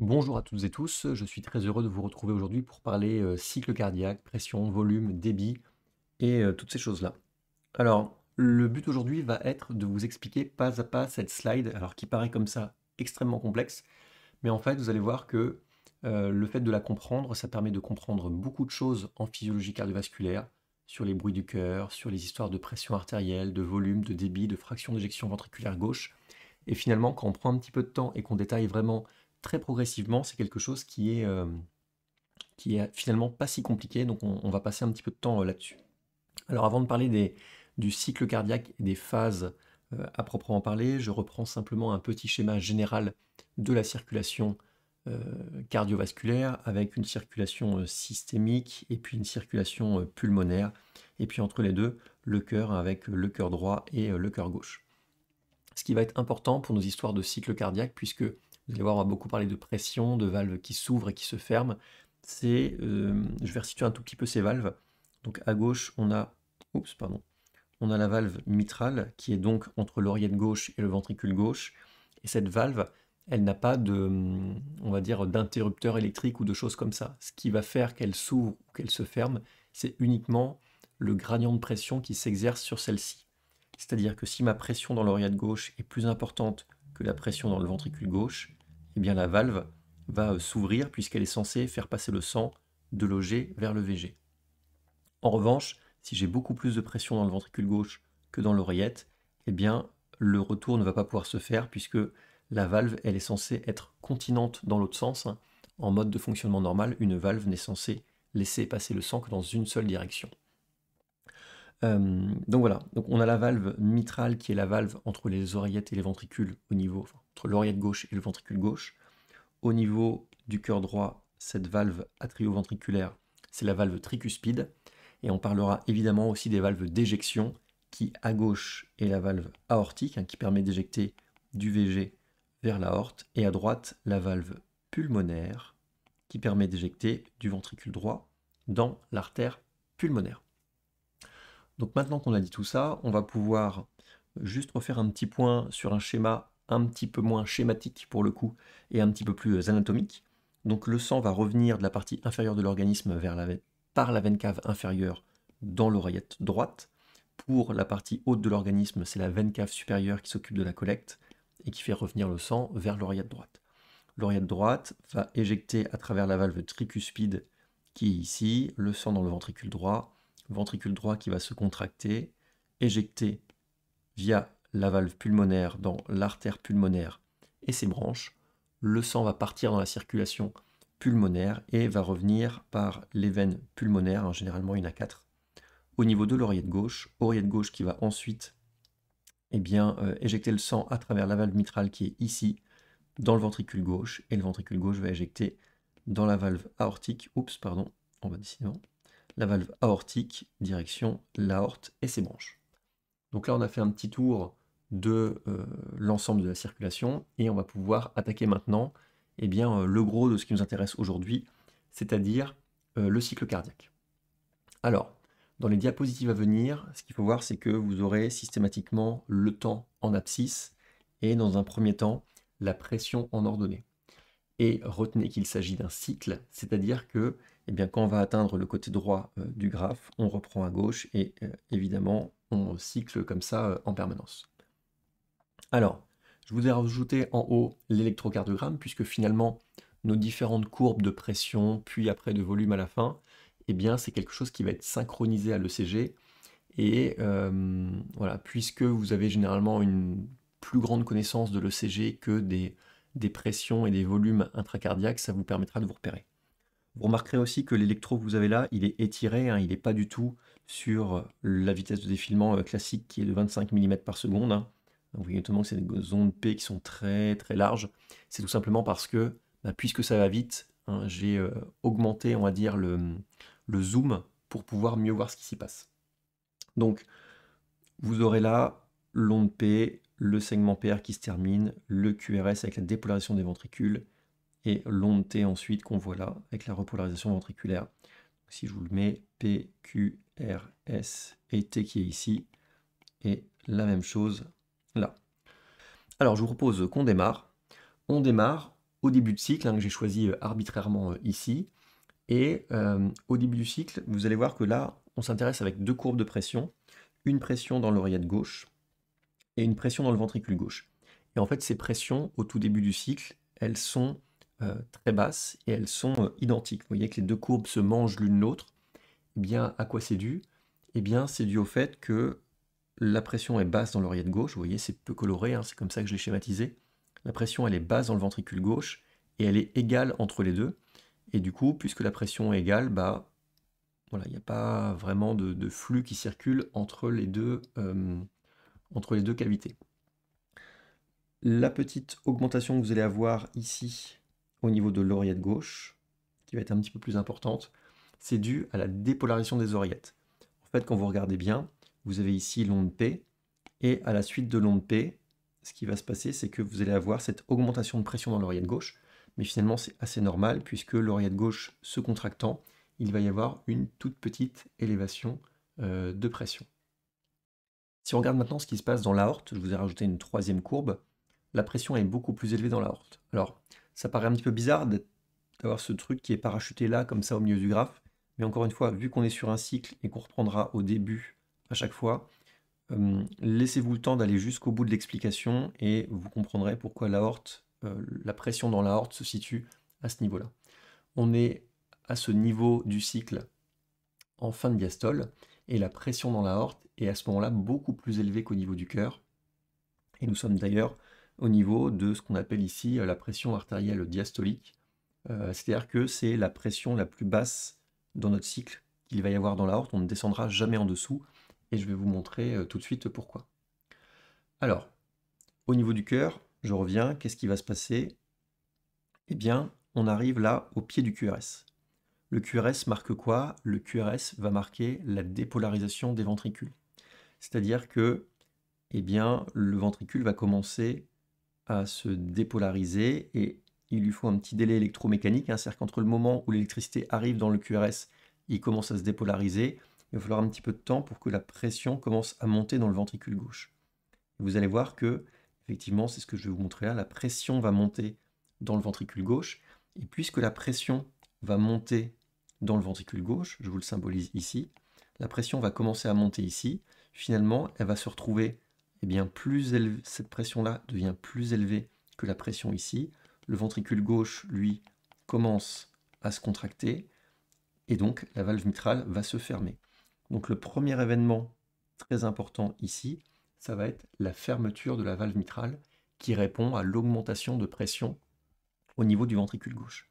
Bonjour à toutes et tous, je suis très heureux de vous retrouver aujourd'hui pour parler euh, cycle cardiaque, pression, volume, débit et euh, toutes ces choses-là. Alors, le but aujourd'hui va être de vous expliquer pas à pas cette slide, alors qui paraît comme ça extrêmement complexe, mais en fait vous allez voir que euh, le fait de la comprendre, ça permet de comprendre beaucoup de choses en physiologie cardiovasculaire, sur les bruits du cœur, sur les histoires de pression artérielle, de volume, de débit, de fraction d'éjection ventriculaire gauche. Et finalement, quand on prend un petit peu de temps et qu'on détaille vraiment très progressivement. C'est quelque chose qui est, euh, qui est finalement pas si compliqué, donc on, va passer un petit peu de temps euh, là-dessus. Alors avant de parler des, du cycle cardiaque et des phases euh, à proprement parler, je reprends simplement un petit schéma général de la circulation cardiovasculaire avec une circulation systémique et puis une circulation pulmonaire et puis entre les deux le cœur avec le cœur droit et le cœur gauche. Ce qui va être important pour nos histoires de cycle cardiaque puisque vous allez voir, on va beaucoup parler de pression, de valves qui s'ouvrent et qui se ferment. Euh, je vais resituer un tout petit peu ces valves. Donc à gauche, on a, pardon, on a la valve mitrale qui est donc entre l'oreillette gauche et le ventricule gauche. Et cette valve, elle n'a pas de, hum, on va dire, d'interrupteur électrique ou de choses comme ça. Ce qui va faire qu'elle s'ouvre ou qu'elle se ferme, c'est uniquement le gradient de pression qui s'exerce sur celle-ci. C'est-à-dire que si ma pression dans l'oreillette gauche est plus importante que la pression dans le ventricule gauche, eh bien la valve va euh, s'ouvrir puisqu'elle est censée faire passer le sang de l'OG vers le VG. En revanche, si j'ai beaucoup plus de pression dans le ventricule gauche que dans l'oreillette, eh bien le retour ne va pas pouvoir se faire puisque la valve elle est censée être continente dans l'autre sens. Hein. En mode de fonctionnement normal, une valve n'est censée laisser passer le sang que dans une seule direction. Euh, donc voilà, donc on a la valve mitrale qui est la valve entre les oreillettes et les ventricules au niveau, l'oreillette gauche et le ventricule gauche. Au niveau du cœur droit, cette valve atrioventriculaire, c'est la valve tricuspide. Et on parlera évidemment aussi des valves d'éjection, qui à gauche est la valve aortique, hein, qui permet d'éjecter du VG vers l'aorte, et à droite la valve pulmonaire, qui permet d'éjecter du ventricule droit dans l'artère pulmonaire. Donc maintenant qu'on a dit tout ça, on va pouvoir juste refaire un petit point sur un schéma un petit peu moins schématique pour le coup et un petit peu plus euh, anatomique. Donc le sang va revenir de la partie inférieure de l'organisme vers la par la veine cave inférieure dans l'oreillette droite. Pour la partie haute de l'organisme, c'est la veine cave supérieure qui s'occupe de la collecte et qui fait revenir le sang vers l'oreillette droite. L'oreillette droite va éjecter à travers la valve tricuspide qui est ici, le sang dans le ventricule droit, ventricule droit qui va se contracter, éjecter via la valve pulmonaire dans l'artère pulmonaire et ses branches. Le sang va partir dans la circulation pulmonaire et va revenir par les veines pulmonaires, hein, généralement une à quatre, au niveau de l'oreillette gauche, oreillette gauche qui va ensuite eh bien, euh, éjecter le sang à travers la valve mitrale qui est ici, dans le ventricule gauche, et le ventricule gauche va éjecter dans la valve aortique, oups, pardon, on va décidément, la valve aortique, direction l'aorte et ses branches. Donc là, on a fait un petit tour de euh, l'ensemble de la circulation et on va pouvoir attaquer maintenant eh bien, euh, le gros de ce qui nous intéresse aujourd'hui, c'est-à-dire euh, le cycle cardiaque. Alors, dans les diapositives à venir, ce qu'il faut voir, c'est que vous aurez systématiquement le temps en abscisse et dans un premier temps, la pression en ordonnée. Et retenez qu'il s'agit d'un cycle, c'est-à-dire que eh bien, quand on va atteindre le côté droit du graphe, on reprend à gauche et évidemment, on cycle comme ça en permanence. Alors, je vous ai rajouté en haut l'électrocardiogramme, puisque finalement, nos différentes courbes de pression, puis après de volume à la fin, eh bien, c'est quelque chose qui va être synchronisé à l'ECG. Et euh, voilà, puisque vous avez généralement une plus grande connaissance de l'ECG que des, pressions et des volumes intracardiaques, ça vous permettra de vous repérer. Vous remarquerez aussi que l'électro que vous avez là, il est étiré, hein, il n'est pas du tout sur la vitesse de défilement euh, classique qui est de 25 mm par seconde. Hein. Vous voyez notamment que c'est des ondes P qui sont très très larges. C'est tout simplement parce que, bah, puisque ça va vite, hein, j'ai euh, augmenté, on va dire, le, zoom pour pouvoir mieux voir ce qui s'y passe. Donc, vous aurez là l'onde P, le segment PR qui se termine, le QRS avec la dépolarisation des ventricules, et l'onde T ensuite qu'on voit là avec la repolarisation ventriculaire. si je vous le mets, P, Q, R, S et T qui est ici, et la même chose là. Alors je vous propose qu'on démarre. On démarre au début de cycle, hein, que j'ai choisi euh, arbitrairement euh, ici. Et euh, au début du cycle, vous allez voir que là, on s'intéresse avec deux courbes de pression. Une pression dans l'oreillette gauche et une pression dans le ventricule gauche. Et en fait, ces pressions, au tout début du cycle, elles sont très basses et elles sont identiques. Vous voyez que les deux courbes se mangent l'une l'autre. Eh bien, à quoi c'est dû Eh bien, c'est dû au fait que la pression est basse dans l'oreillette gauche, vous voyez c'est peu coloré, hein, c'est comme ça que je l'ai schématisé. La pression elle est basse dans le ventricule gauche et elle est égale entre les deux. Et du coup, puisque la pression est égale, bah, voilà, il n'y a pas vraiment de, flux qui circule entre les deux, euh, entre les deux cavités. La petite augmentation que vous allez avoir ici au niveau de l'oreillette gauche, qui va être un petit peu plus importante, c'est dû à la dépolarisation des oreillettes. En fait, quand vous regardez bien, vous avez ici l'onde P, et à la suite de l'onde P, ce qui va se passer, c'est que vous allez avoir cette augmentation de pression dans l'oreillette gauche, mais finalement c'est assez normal, puisque l'oreillette gauche se contractant, il va y avoir une toute petite élévation euh, de pression. Si on regarde maintenant ce qui se passe dans l'aorte, je vous ai rajouté une troisième courbe, la pression est beaucoup plus élevée dans l'aorte. Alors, ça paraît un petit peu bizarre d'avoir ce truc qui est parachuté là, comme ça, au milieu du graphe, mais encore une fois, vu qu'on est sur un cycle et qu'on reprendra au début à chaque fois. Euh, laissez-vous le temps d'aller jusqu'au bout de l'explication et vous comprendrez pourquoi l'aorte, euh, la pression dans l'aorte se situe à ce niveau-là. On est à ce niveau du cycle en fin de diastole et la pression dans l'aorte est à ce moment-là beaucoup plus élevée qu'au niveau du cœur. Et nous sommes d'ailleurs au niveau de ce qu'on appelle ici euh, la pression artérielle diastolique, c'est-à-dire que c'est la pression la plus basse dans notre cycle qu'il va y avoir dans l'aorte, on ne descendra jamais en dessous, et je vais vous montrer euh, tout de suite pourquoi. Alors, au niveau du cœur, je reviens, qu'est-ce qui va se passer Eh bien, on arrive là au pied du QRS. Le QRS marque quoi Le QRS va marquer la dépolarisation des ventricules. C'est-à-dire que eh bien, le ventricule va commencer à se dépolariser et il lui faut un petit délai électromécanique, hein, c'est-à-dire qu'entre le moment où l'électricité arrive dans le QRS, il commence à se dépolariser, il va falloir un petit peu de temps pour que la pression commence à monter dans le ventricule gauche. vous allez voir que, effectivement, c'est ce que je vais vous montrer là, la pression va monter dans le ventricule gauche. Et puisque la pression va monter dans le ventricule gauche, je vous le symbolise ici, la pression va commencer à monter ici. Finalement, elle va se retrouver, eh bien, plus cette pression-là devient plus élevée que la pression ici. Le ventricule gauche, lui, commence à se contracter et donc la valve mitrale va se fermer. Donc le premier événement très important ici, ça va être la fermeture de la valve mitrale qui répond à l'augmentation de pression au niveau du ventricule gauche.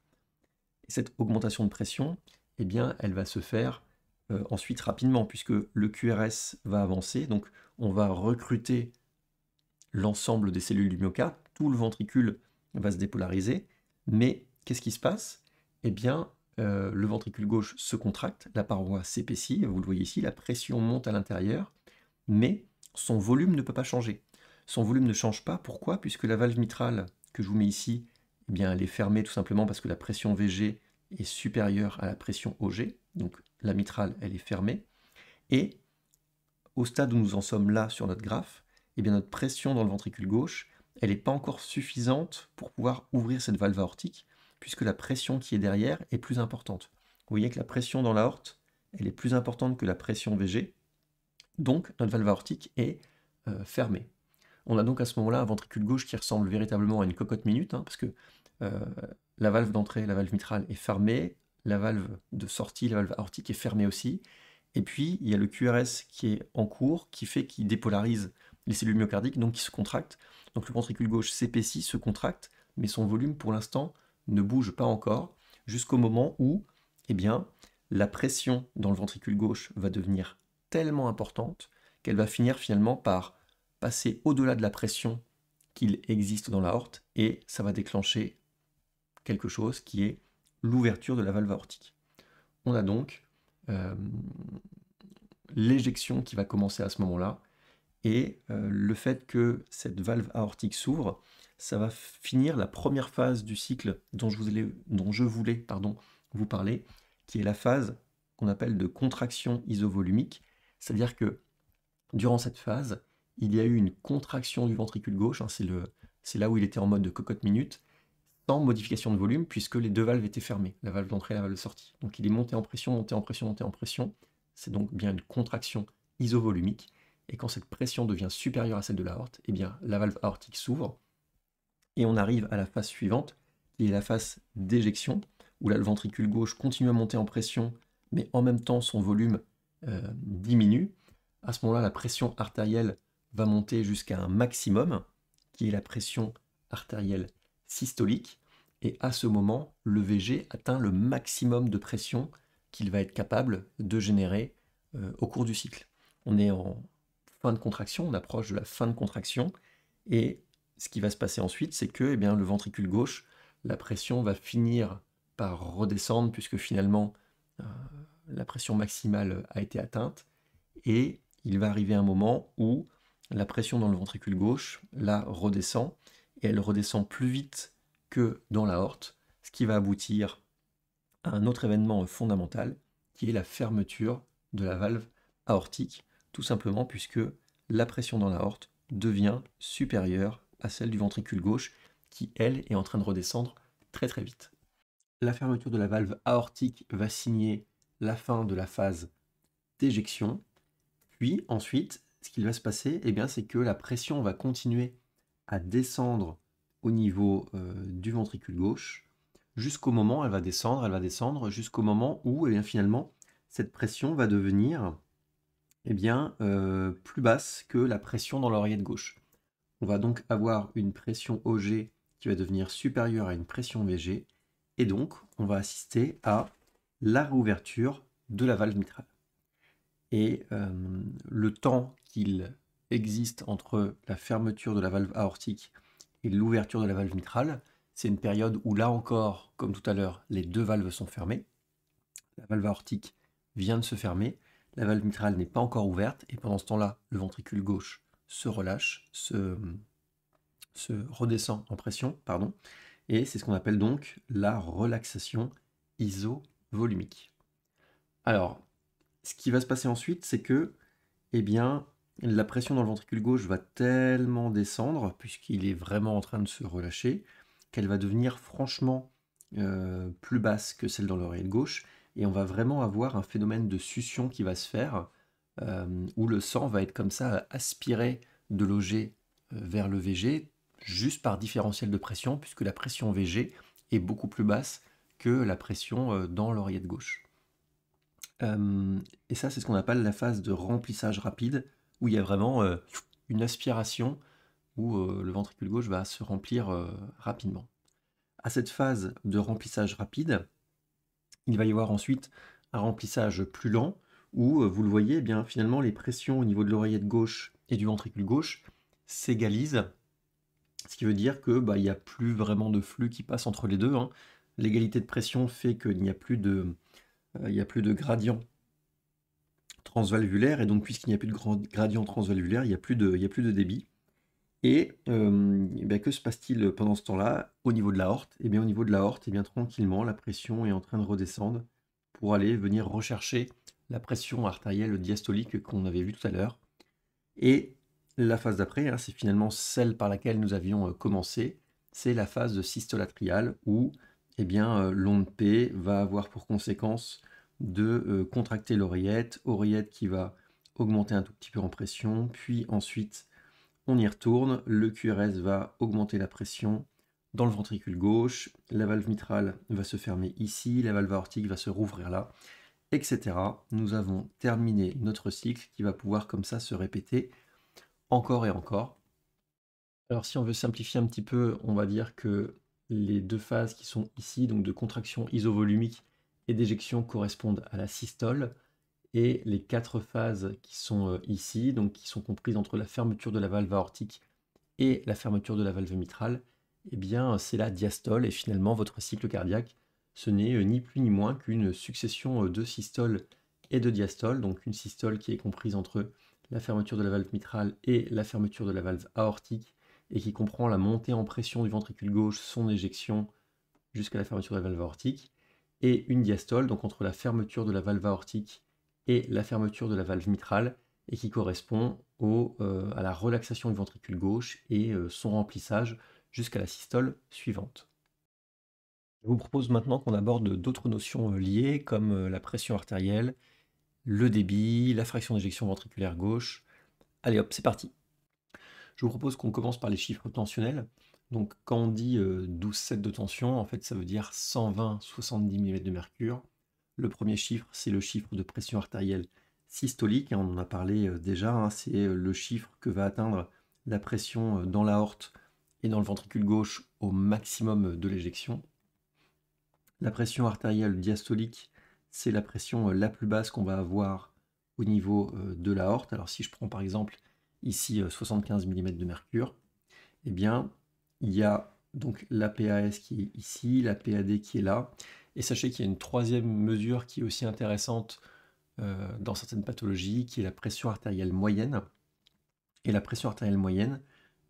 Et cette augmentation de pression, eh bien, elle va se faire euh, ensuite rapidement puisque le QRS va avancer, donc on va recruter l'ensemble des cellules du myocarde, tout le ventricule va se dépolariser, mais qu'est-ce qui se passe Eh bien, euh, le ventricule gauche se contracte, la paroi s'épaissit, vous le voyez ici, la pression monte à l'intérieur, mais son volume ne peut pas changer. Son volume ne change pas, pourquoi Puisque la valve mitrale que je vous mets ici, eh bien, elle est fermée tout simplement parce que la pression VG est supérieure à la pression OG, donc la mitrale elle est fermée, et au stade où nous en sommes là sur notre graphe, eh bien, notre pression dans le ventricule gauche, elle n'est pas encore suffisante pour pouvoir ouvrir cette valve aortique, puisque la pression qui est derrière est plus importante. Vous voyez que la pression dans l'aorte, elle est plus importante que la pression VG, donc notre valve aortique est euh, fermée. On a donc à ce moment-là un ventricule gauche qui ressemble véritablement à une cocotte minute, hein, parce que euh, la valve d'entrée, la valve mitrale est fermée, la valve de sortie, la valve aortique est fermée aussi, et puis il y a le QRS qui est en cours, qui fait qu'il dépolarise les cellules myocardiques, donc qui se contractent. Donc le ventricule gauche s'épaissit, se contracte, mais son volume pour l'instant ne bouge pas encore jusqu'au moment où, eh bien, la pression dans le ventricule gauche va devenir tellement importante qu'elle va finir finalement par passer au-delà de la pression qu'il existe dans l'aorte et ça va déclencher quelque chose qui est l'ouverture de la valve aortique. On a donc euh, l'éjection qui va commencer à ce moment-là et euh, le fait que cette valve aortique s'ouvre ça va finir la première phase du cycle dont je, voulais, pardon, vous parler, qui est la phase qu'on appelle de contraction isovolumique. C'est-à-dire que durant cette phase, il y a eu une contraction du ventricule gauche, hein, c'est là où il était en mode de cocotte minute, sans modification de volume, puisque les deux valves étaient fermées, la valve d'entrée et la valve de sortie. Donc il est monté en pression, monté en pression, monté en pression. C'est donc bien une contraction isovolumique. Et quand cette pression devient supérieure à celle de l'aorte, eh bien la valve aortique s'ouvre, et on arrive à la phase suivante, qui est la phase d'éjection, où là le ventricule gauche continue à monter en pression, mais en même temps son volume euh, diminue. À ce moment-là, la pression artérielle va monter jusqu'à un maximum, qui est la pression artérielle systolique. Et à ce moment, le VG atteint le maximum de pression qu'il va être capable de générer euh, au cours du cycle. On est en fin de contraction, on approche de la fin de contraction, et ce qui va se passer ensuite, c'est que eh bien, le ventricule gauche, la pression va finir par redescendre puisque finalement euh, la pression maximale a été atteinte. Et il va arriver un moment où la pression dans le ventricule gauche, là, redescend, et elle redescend plus vite que dans l'aorte, ce qui va aboutir à un autre événement fondamental, qui est la fermeture de la valve aortique, tout simplement puisque la pression dans l'aorte devient supérieure à celle du ventricule gauche, qui, elle, est en train de redescendre très très vite. La fermeture de la valve aortique va signer la fin de la phase d'éjection. Puis ensuite, ce qu'il va se passer, eh bien, c'est que la pression va continuer à descendre au niveau euh, du ventricule gauche jusqu'au moment, elle va descendre, elle va descendre jusqu'au moment où, eh bien, finalement, cette pression va devenir eh bien, euh, plus basse que la pression dans l'oreillette gauche. On va donc avoir une pression OG qui va devenir supérieure à une pression VG, et donc on va assister à la rouverture de la valve mitrale. Et euh, le temps qu'il existe entre la fermeture de la valve aortique et l'ouverture de la valve mitrale, c'est une période où là encore, comme tout à l'heure, les deux valves sont fermées. La valve aortique vient de se fermer, la valve mitrale n'est pas encore ouverte, et pendant ce temps-là, le ventricule gauche se relâche, se, redescend en pression, pardon, et c'est ce qu'on appelle donc la relaxation isovolumique. Alors, ce qui va se passer ensuite, c'est que, eh bien, la pression dans le ventricule gauche va tellement descendre, puisqu'il est vraiment en train de se relâcher, qu'elle va devenir franchement euh, plus basse que celle dans l'oreille gauche, et on va vraiment avoir un phénomène de succion qui va se faire, euh, où le sang va être comme ça aspiré de l'OG euh, vers le VG, juste par différentiel de pression, puisque la pression VG est beaucoup plus basse que la pression euh, dans l'oreillette gauche. et ça, c'est ce qu'on appelle la phase de remplissage rapide, où il y a vraiment une aspiration, où le ventricule gauche va se remplir rapidement. À cette phase de remplissage rapide, il va y avoir ensuite un remplissage plus lent, où, euh, vous le voyez, eh bien, finalement, les pressions au niveau de l'oreillette gauche et du ventricule gauche s'égalisent, ce qui veut dire que bah, n'y a plus vraiment de flux qui passe entre les deux. Hein. L'égalité de pression fait qu'il n'y a, plus de, euh, il y a plus de gradient transvalvulaire, et donc puisqu'il n'y a plus de gradient transvalvulaire, il n'y a, plus de, y a plus de débit. Et euh, bah, que se passe-t-il pendant ce temps-là au niveau de la horte eh bien, Au niveau de la horte, eh bien, tranquillement, la pression est en train de redescendre pour aller venir rechercher la pression artérielle diastolique qu'on avait vu tout à l'heure. Et la phase d'après, hein, c'est finalement celle par laquelle nous avions euh, commencé, c'est la phase de systolatriale où eh bien, euh, l'onde P va avoir pour conséquence de euh, contracter l'oreillette, oreillette qui va augmenter un tout petit peu en pression, puis ensuite on y retourne, le QRS va augmenter la pression dans le ventricule gauche, la valve mitrale va se fermer ici, la valve aortique va se rouvrir là, etc. Nous avons terminé notre cycle qui va pouvoir comme ça se répéter encore et encore. Alors si on veut simplifier un petit peu, on va dire que les deux phases qui sont ici, donc de contraction isovolumique et d'éjection, correspondent à la systole. Et les quatre phases qui sont euh, ici, donc qui sont comprises entre la fermeture de la valve aortique et la fermeture de la valve mitrale, eh bien c'est la diastole et finalement votre cycle cardiaque ce n'est euh, ni plus ni moins qu'une succession euh, de systoles et de diastoles, donc une systole qui est comprise entre la fermeture de la valve mitrale et la fermeture de la valve aortique, et qui comprend la montée en pression du ventricule gauche, son éjection jusqu'à la fermeture de la valve aortique, et une diastole, donc entre la fermeture de la valve aortique et la fermeture de la valve mitrale, et qui correspond euh, à la relaxation du ventricule gauche et son remplissage jusqu'à la systole suivante. Je vous propose maintenant qu'on aborde d'autres notions euh, liées comme euh, la pression artérielle, le débit, la fraction d'éjection ventriculaire gauche. Allez hop, c'est parti. Je vous propose qu'on commence par les chiffres tensionnels. Donc quand on dit 12,7 euh, de tension, en fait ça veut dire 120-70 mm de mercure. Le premier chiffre, c'est le chiffre de pression artérielle systolique, hein, on en a parlé déjà, hein, c'est le chiffre que va atteindre la pression dans l'aorte et dans le ventricule gauche au maximum de l'éjection. La pression artérielle diastolique, c'est la pression euh, la plus basse qu'on va avoir au niveau euh, de l'aorte. Alors si je prends par exemple ici 75 euh, mm de mercure, eh bien il y a donc la PAS qui est ici, la PAD qui est là. Et sachez qu'il y a une troisième mesure qui est aussi intéressante dans certaines pathologies, qui est la pression artérielle moyenne. Et la pression artérielle moyenne,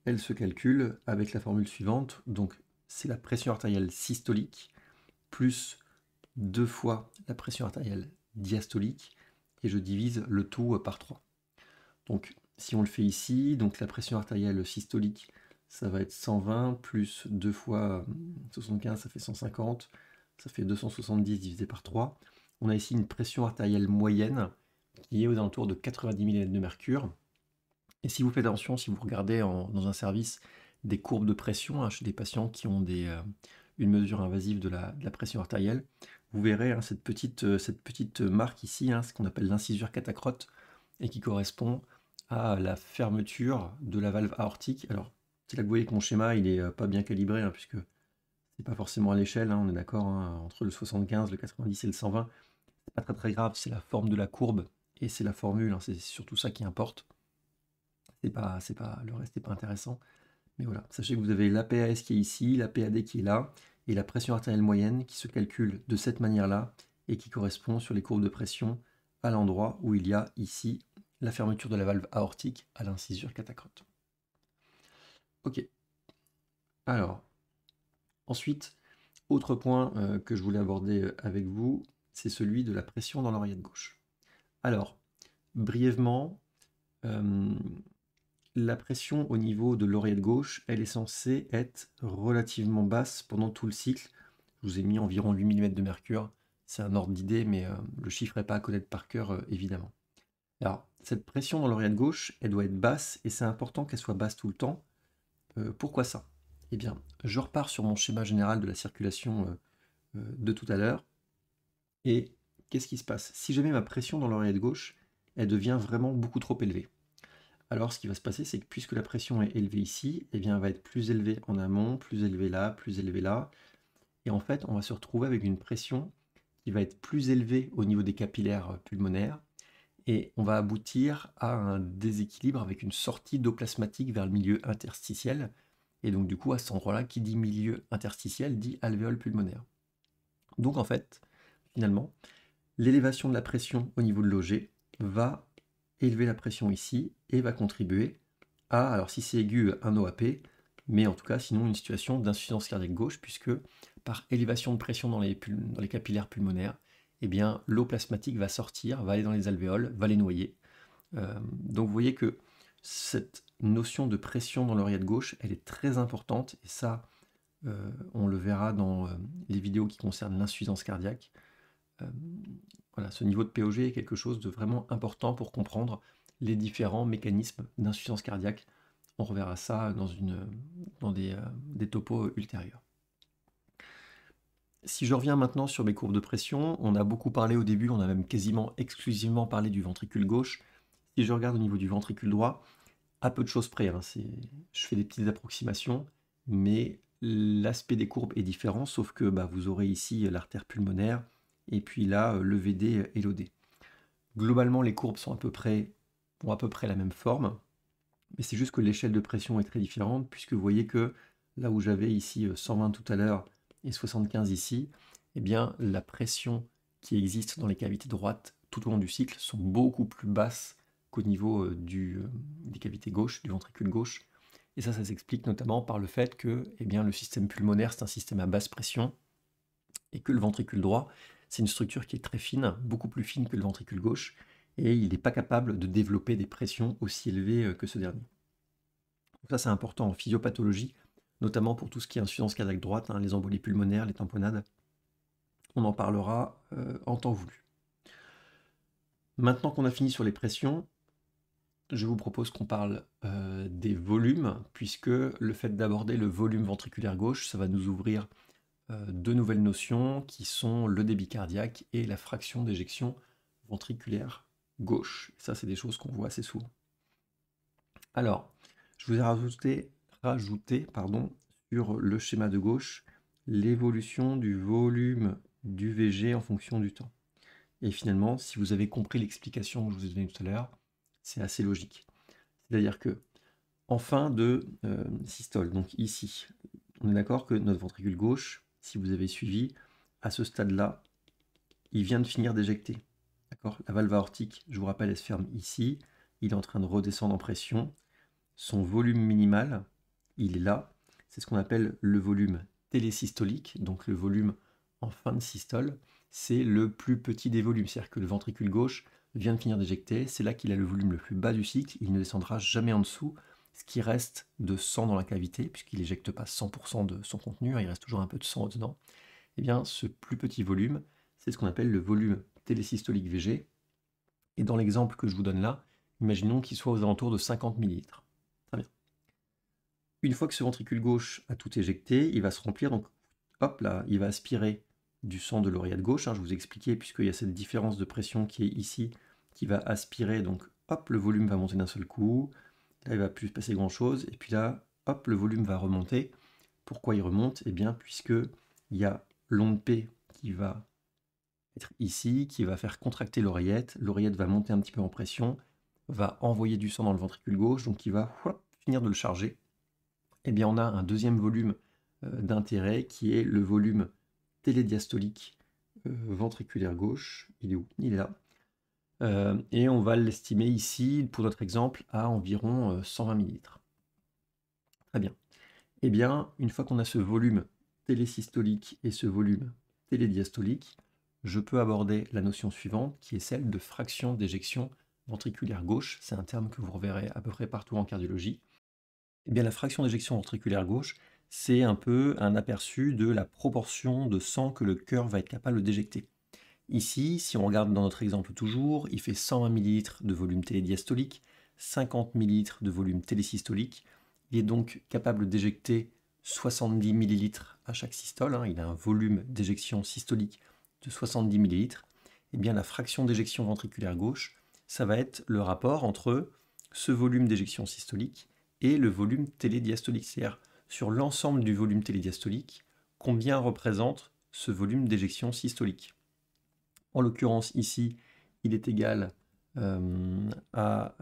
elle se calcule avec la formule suivante. Donc c'est la pression artérielle systolique plus deux fois la pression artérielle diastolique et je divise le tout euh, par 3. Donc si on le fait ici, donc la pression artérielle systolique, ça va être 120 plus 2 fois 75, euh, ça fait 150, ça fait 270 divisé par 3. On a ici une pression artérielle moyenne qui est aux alentours de 90 mm de mercure. Et si vous faites attention, si vous regardez dans un service des courbes de pression hein, chez des patients qui ont des, euh, une mesure invasive de la, pression artérielle. Vous verrez hein, cette, petite, euh, cette, petite, marque ici, hein, ce qu'on appelle l'incisure catacrote, et qui correspond à la fermeture de la valve aortique. Alors, c'est là que vous voyez que mon schéma, il n'est euh, pas bien calibré, hein, puisque c'est pas forcément à l'échelle, hein, on est d'accord, entre le 75, le 90 et le 120. C'est pas très très grave, c'est la forme de la courbe et c'est la formule, c'est surtout ça qui importe. C'est pas, c'est pas, le reste n'est pas intéressant. Mais voilà, sachez que vous avez la qui est ici, l'APAD qui est là, et la pression artérielle moyenne qui se calcule de cette manière-là et qui correspond sur les courbes de pression à l'endroit où il y a ici la fermeture de la valve aortique à l'incisure catacrote. Ok. Alors, ensuite, autre point euh, que je voulais aborder euh, avec vous, c'est celui de la pression dans l'oreillette gauche. Alors, brièvement, euh, la pression au niveau de l'oreillette gauche, elle est censée être relativement basse pendant tout le cycle. Je vous ai mis environ 8 mm de mercure. C'est un ordre d'idée, mais euh, le chiffre n'est pas à connaître par cœur, euh, évidemment. Alors, cette pression dans l'oreillette gauche, elle doit être basse, et c'est important qu'elle soit basse tout le temps. Euh, pourquoi ça Eh bien, je repars sur mon schéma général de la circulation de tout à l'heure. Et qu'est-ce qui se passe Si jamais ma pression dans l'oreillette gauche, elle devient vraiment beaucoup trop élevée alors ce qui va se passer, c'est que puisque la pression est élevée ici, eh bien, elle va être plus élevée en amont, plus élevée là, plus élevée là. Et en fait, on va se retrouver avec une pression qui va être plus élevée au niveau des capillaires euh, pulmonaires. Et on va aboutir à un déséquilibre avec une sortie d'eau plasmatique vers le milieu interstitiel. Et donc, du coup, à cet endroit-là, qui dit milieu interstitiel dit alvéole pulmonaire. Donc, en fait, finalement, l'élévation de la pression au niveau de l'OG va élever la pression ici et va contribuer à, alors si c'est aigu, un OAP, mais en tout cas sinon une situation d'insuffisance cardiaque gauche, puisque par élévation de pression dans les, capillaires pulmonaires, eh bien l'eau plasmatique va sortir, va aller dans les alvéoles, va les noyer. Euh, donc vous voyez que cette notion de pression dans l'oreillette gauche, elle est très importante, et ça, euh, on le verra dans euh, les vidéos qui concernent l'insuffisance cardiaque. Euh, voilà, ce niveau de POG est quelque chose de vraiment important pour comprendre les différents mécanismes d'insuffisance cardiaque. On reverra ça dans, une, dans des, euh, des topos ultérieurs. Si je reviens maintenant sur mes courbes de pression, on a beaucoup parlé au début, on a même quasiment exclusivement parlé du ventricule gauche. Si je regarde au niveau du ventricule droit, à peu de choses près, hein, je fais des petites approximations, mais l'aspect des courbes est différent, sauf que bah, vous aurez ici l'artère pulmonaire, et puis là euh, le VD et l'OD. Globalement, les courbes sont à peu près, ont à peu près la même forme, mais c'est juste que l'échelle de pression est très différente, puisque vous voyez que là où j'avais ici 120 euh, tout à l'heure et 75 ici, eh bien la pression qui existe dans les cavités droites tout au long du cycle sont beaucoup plus basses qu'au niveau euh, du, des cavités gauches, du ventricule gauche. Et ça, ça s'explique notamment par le fait que eh bien, le système pulmonaire, c'est un système à basse pression, et que le ventricule droit c'est une structure qui est très fine, beaucoup plus fine que le ventricule gauche, et il n'est pas capable de développer des pressions aussi élevées euh, que ce dernier. ça c'est important en physiopathologie, notamment pour tout ce qui est insuffisance cardiaque droite, hein, les embolies pulmonaires, les tamponnades. On en parlera euh, en temps voulu. Maintenant qu'on a fini sur les pressions, je vous propose qu'on parle euh, des volumes, puisque le fait d'aborder le volume ventriculaire gauche, ça va nous ouvrir euh, deux nouvelles notions qui sont le débit cardiaque et la fraction d'éjection ventriculaire gauche. Ça, c'est des choses qu'on voit assez souvent. Alors, je vous ai rajouté, pardon, sur le schéma de gauche l'évolution du volume du VG en fonction du temps. Et finalement, si vous avez compris l'explication que je vous ai donnée tout à l'heure, c'est assez logique. C'est-à-dire que en fin de euh, systole, donc ici, on est d'accord que notre ventricule gauche si vous avez suivi, à ce stade-là, il vient de finir d'éjecter. La valve aortique, je vous rappelle, elle se ferme ici. Il est en train de redescendre en pression. Son volume minimal, il est là. C'est ce qu'on appelle le volume télésystolique, donc le volume en fin de systole. C'est le plus petit des volumes, c'est-à-dire que le ventricule gauche vient de finir d'éjecter. C'est là qu'il a le volume le plus bas du cycle. Il ne descendra jamais en dessous ce qui reste de sang dans la cavité, puisqu'il n'éjecte pas 100% de son contenu, hein, il reste toujours un peu de sang dedans, et eh bien ce plus petit volume, c'est ce qu'on appelle le volume télésystolique VG. Et dans l'exemple que je vous donne là, imaginons qu'il soit aux alentours de 50 ml. Très bien. Une fois que ce ventricule gauche a tout éjecté, il va se remplir, donc hop là, il va aspirer du sang de l'oreillette gauche. Hein, je vous ai expliqué, puisqu'il y a cette différence de pression qui est ici, qui va aspirer, donc hop, le volume va monter d'un seul coup, Là, il va plus se passer grand-chose. Et puis là, hop, le volume va remonter. Pourquoi il remonte Eh bien, puisque il y a l'onde P qui va être ici, qui va faire contracter l'oreillette. L'oreillette va monter un petit peu en pression, va envoyer du sang dans le ventricule gauche, donc il va finir de le charger. Eh bien, on a un deuxième volume euh, d'intérêt qui est le volume télédiastolique euh, ventriculaire gauche. Il est où Il est là. Euh, et on va l'estimer ici, pour notre exemple, à environ 120 euh, ml. Très bien. Eh bien, une fois qu'on a ce volume télésystolique et ce volume télédiastolique, je peux aborder la notion suivante, qui est celle de fraction d'éjection ventriculaire gauche. C'est un terme que vous reverrez à peu près partout en cardiologie. Eh bien, la fraction d'éjection ventriculaire gauche, c'est un peu un aperçu de la proportion de sang que le cœur va être capable d'éjecter. Ici, si on regarde dans notre exemple toujours, il fait 120 ml de volume télédiastolique, 50 ml de volume télésystolique. Il est donc capable d'éjecter 70 ml à chaque systole. Hein. Il a un volume d'éjection systolique de 70 ml. Et bien, la fraction d'éjection ventriculaire gauche, ça va être le rapport entre ce volume d'éjection systolique et le volume télédiastolique. C'est-à-dire, sur l'ensemble du volume télédiastolique, combien représente ce volume d'éjection systolique en l'occurrence, ici, il est égal euh, à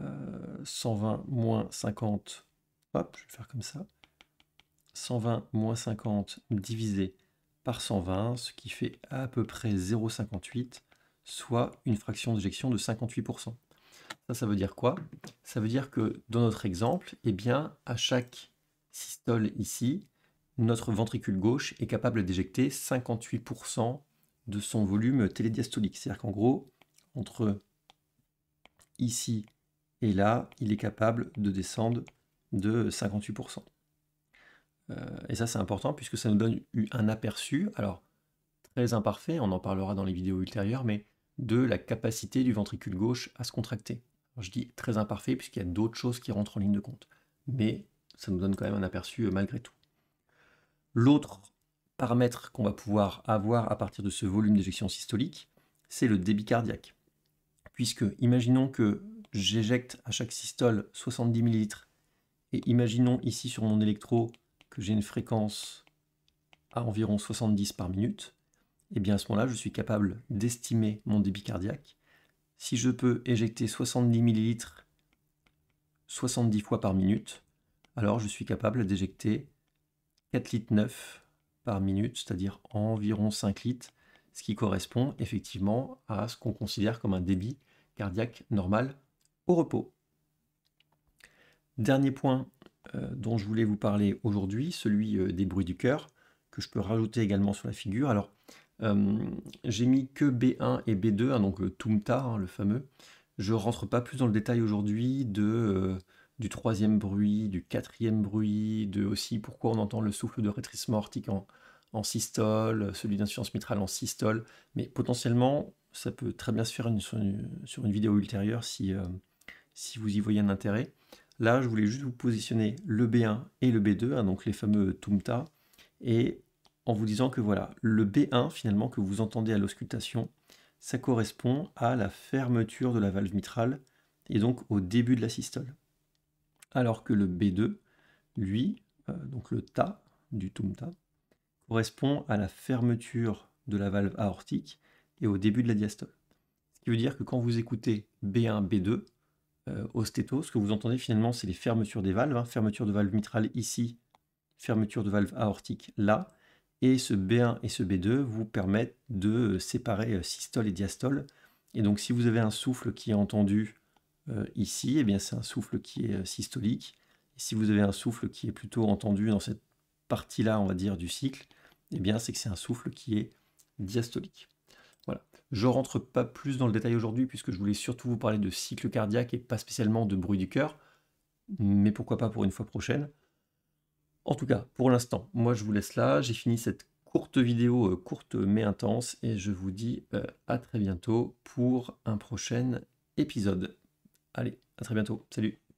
120 euh, moins 50. Hop, je faire comme ça. 120 50 divisé par 120, ce qui fait à peu près 0,58, soit une fraction d'éjection de 58%. Ça, ça veut dire quoi Ça veut dire que dans notre exemple, eh bien, à chaque systole ici, notre ventricule gauche est capable d'éjecter 58% de son volume télédiastolique. C'est-à-dire qu'en gros, entre ici et là, il est capable de descendre de 58%. Euh, et ça, c'est important puisque ça nous donne un aperçu, alors très imparfait, on en parlera dans les vidéos ultérieures, mais de la capacité du ventricule gauche à se contracter. je dis très imparfait puisqu'il y a d'autres choses qui rentrent en ligne de compte. Mais ça nous donne quand même un aperçu euh, malgré tout. L'autre paramètre qu'on va pouvoir avoir à partir de ce volume d'éjection systolique, c'est le débit cardiaque. Puisque, imaginons que j'éjecte à chaque systole 70 ml, et imaginons ici sur mon électro que j'ai une fréquence à environ 70 par minute, et eh bien à ce moment-là, je suis capable d'estimer mon débit cardiaque. Si je peux éjecter 70 ml 70 fois par minute, alors je suis capable d'éjecter 4 litres 9 minute, c'est-à-dire environ 5 litres, ce qui correspond effectivement à ce qu'on considère comme un débit cardiaque normal au repos. Dernier point euh, dont je voulais vous parler aujourd'hui, celui euh, des bruits du cœur, que je peux rajouter également sur la figure. Alors, euh, j'ai mis que B1 et B2, hein, donc le hein, le fameux. Je rentre pas plus dans le détail aujourd'hui de du troisième bruit, du quatrième bruit, de aussi pourquoi on entend le souffle de rétrécissement aortique en, systole, celui d'insuffisance mitrale en systole. Mais potentiellement, ça peut très bien se faire sur, une, vidéo ultérieure si, euh, si vous y voyez un intérêt. Là, je voulais juste vous positionner le B1 et le B2, hein, donc les fameux TUMTA, et en vous disant que voilà, le B1 finalement que vous entendez à l'auscultation, ça correspond à la fermeture de la valve mitrale et donc au début de la systole alors que le B2, lui, euh, donc le TA du tumta, correspond à la fermeture de la valve aortique et au début de la diastole. Ce qui veut dire que quand vous écoutez B1, B2 euh, au stéto, ce que vous entendez finalement, c'est les fermetures des valves, hein, fermeture de valve mitrale ici, fermeture de valve aortique là, et ce B1 et ce B2 vous permettent de séparer euh, systole et diastole. Et donc si vous avez un souffle qui est entendu euh, ici, et eh bien c'est un souffle qui est euh, systolique. si vous avez un souffle qui est plutôt entendu dans cette partie-là, on va dire, du cycle, eh bien c'est que c'est un souffle qui est diastolique. Voilà. Je rentre pas plus dans le détail aujourd'hui puisque je voulais surtout vous parler de cycle cardiaque et pas spécialement de bruit du cœur, mais pourquoi pas pour une fois prochaine. En tout cas, pour l'instant, moi je vous laisse là, j'ai fini cette courte vidéo, euh, courte mais intense, et je vous dis à très bientôt pour un prochain épisode. Allez, à très bientôt. Salut